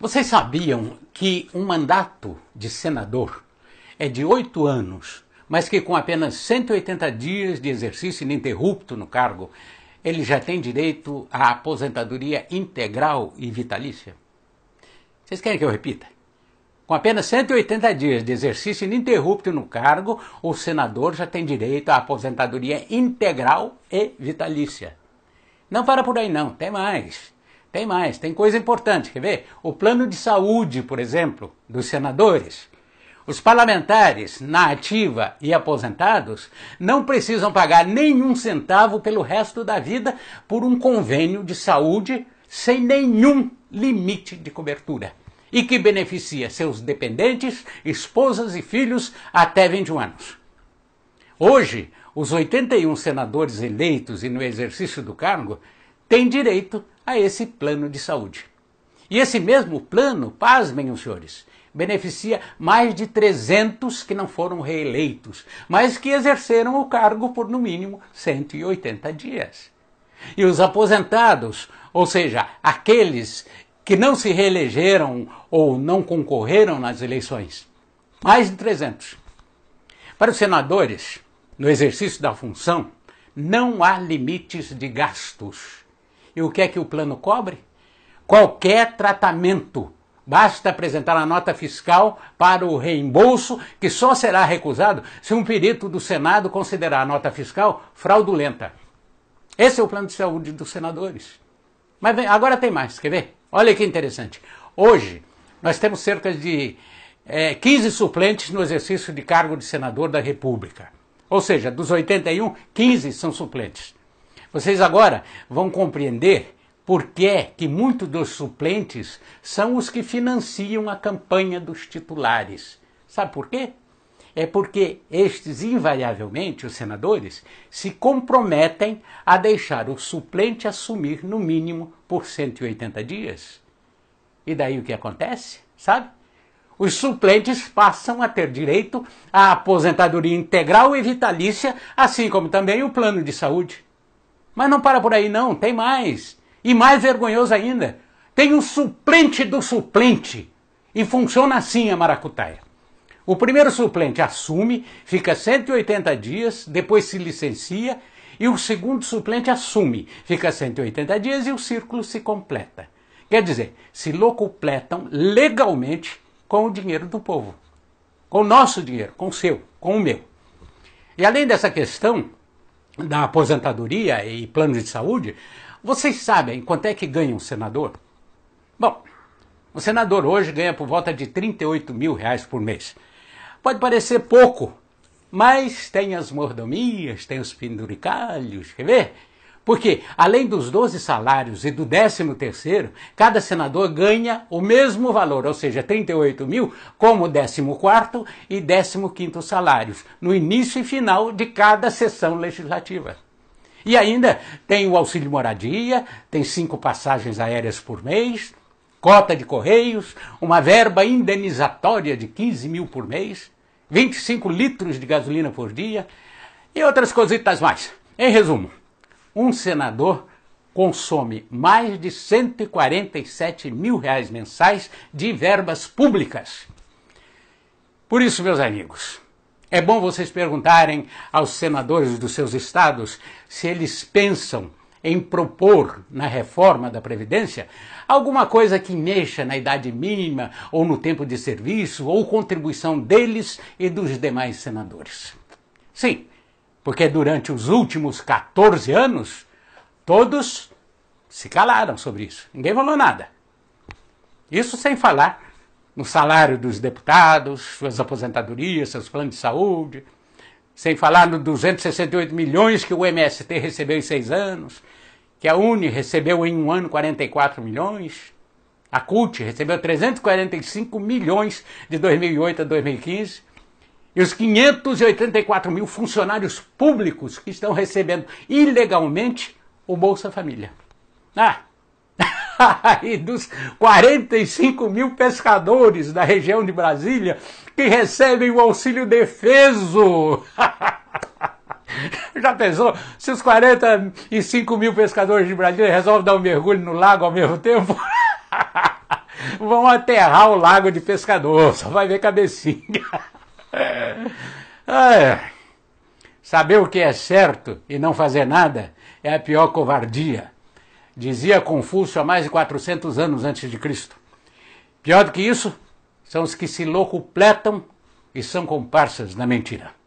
Vocês sabiam que um mandato de senador é de oito anos, mas que com apenas 180 dias de exercício ininterrupto no cargo, ele já tem direito à aposentadoria integral e vitalícia? Vocês querem que eu repita? Com apenas 180 dias de exercício ininterrupto no cargo, o senador já tem direito à aposentadoria integral e vitalícia. Não para por aí não, tem mais. Tem mais, tem coisa importante, quer ver? O plano de saúde, por exemplo, dos senadores. Os parlamentares na ativa e aposentados não precisam pagar nenhum centavo pelo resto da vida por um convênio de saúde sem nenhum limite de cobertura e que beneficia seus dependentes, esposas e filhos até 21 anos. Hoje, os 81 senadores eleitos e no exercício do cargo têm direito a esse plano de saúde. E esse mesmo plano, pasmem os senhores, beneficia mais de 300 que não foram reeleitos, mas que exerceram o cargo por no mínimo 180 dias. E os aposentados, ou seja, aqueles que não se reelegeram ou não concorreram nas eleições, mais de 300. Para os senadores, no exercício da função, não há limites de gastos. E o que é que o plano cobre? Qualquer tratamento. Basta apresentar a nota fiscal para o reembolso, que só será recusado se um perito do Senado considerar a nota fiscal fraudulenta. Esse é o plano de saúde dos senadores. Mas agora tem mais, quer ver? Olha que interessante. Hoje, nós temos cerca de é, eh, 15 suplentes no exercício de cargo de senador da República. Ou seja, dos 81, 15 são suplentes. Vocês agora vão compreender por que, que muitos dos suplentes são os que financiam a campanha dos titulares. Sabe por quê? É porque estes, invariavelmente, os senadores, se comprometem a deixar o suplente assumir no mínimo por 180 dias. E daí o que acontece? Sabe? Os suplentes passam a ter direito à aposentadoria integral e vitalícia, assim como também o plano de saúde. Mas não para por aí, não, tem mais. E mais vergonhoso ainda, tem um suplente do suplente. E funciona assim a maracutaia. O primeiro suplente assume, fica 180 dias, depois se licencia, e o segundo suplente assume, fica 180 dias e o círculo se completa. Quer dizer, se locupletam legalmente com o dinheiro do povo, com o nosso dinheiro, com o seu, com o meu. E além dessa questão, da aposentadoria e plano de saúde, vocês sabem quanto é que ganha um senador? Bom, um senador hoje ganha por volta de 38 mil reais por mês. Pode parecer pouco, mas tem as mordomias, tem os penduricalhos, quer ver? Porque, além dos 12 salários e do 13 terceiro, cada senador ganha o mesmo valor, ou seja, 38 mil, como 14 e 15 salários, no início e final de cada sessão legislativa. E ainda tem o auxílio moradia, tem cinco passagens aéreas por mês, cota de correios, uma verba indenizatória de 15 mil por mês, 25 litros de gasolina por dia e outras cositas mais. Em resumo, um senador consome mais de 147 mil reais mensais de verbas públicas. Por isso, meus amigos, é bom vocês perguntarem aos senadores dos seus estados se eles pensam em propor na reforma da Previdência alguma coisa que mexa na idade mínima ou no tempo de serviço ou contribuição deles e dos demais senadores. Sim, porque durante os últimos 14 anos, todos se calaram sobre isso. Ninguém falou nada. Isso sem falar no salário dos deputados, suas aposentadorias, seus planos de saúde, sem falar nos 268 milhões que o MST recebeu em seis anos, que a Uni recebeu em um ano 44 milhões, a CUT recebeu 345 milhões de 2008 a 2015, e os 584 mil funcionários públicos que estão recebendo ilegalmente o Bolsa Família. Ah! e dos 45 mil pescadores da região de Brasília que recebem o auxílio defeso. Já pensou se os 45 mil pescadores de Brasília resolvem dar um mergulho no lago ao mesmo tempo? Vão aterrar o lago de pescador, só vai ver cabecinha. É. ah, é. saber o que é certo e não fazer nada é a pior covardia. Dizia Confúcio há mais de 400 anos antes de Cristo. Pior do que isso, são os que se locupletam e são comparsas na mentira.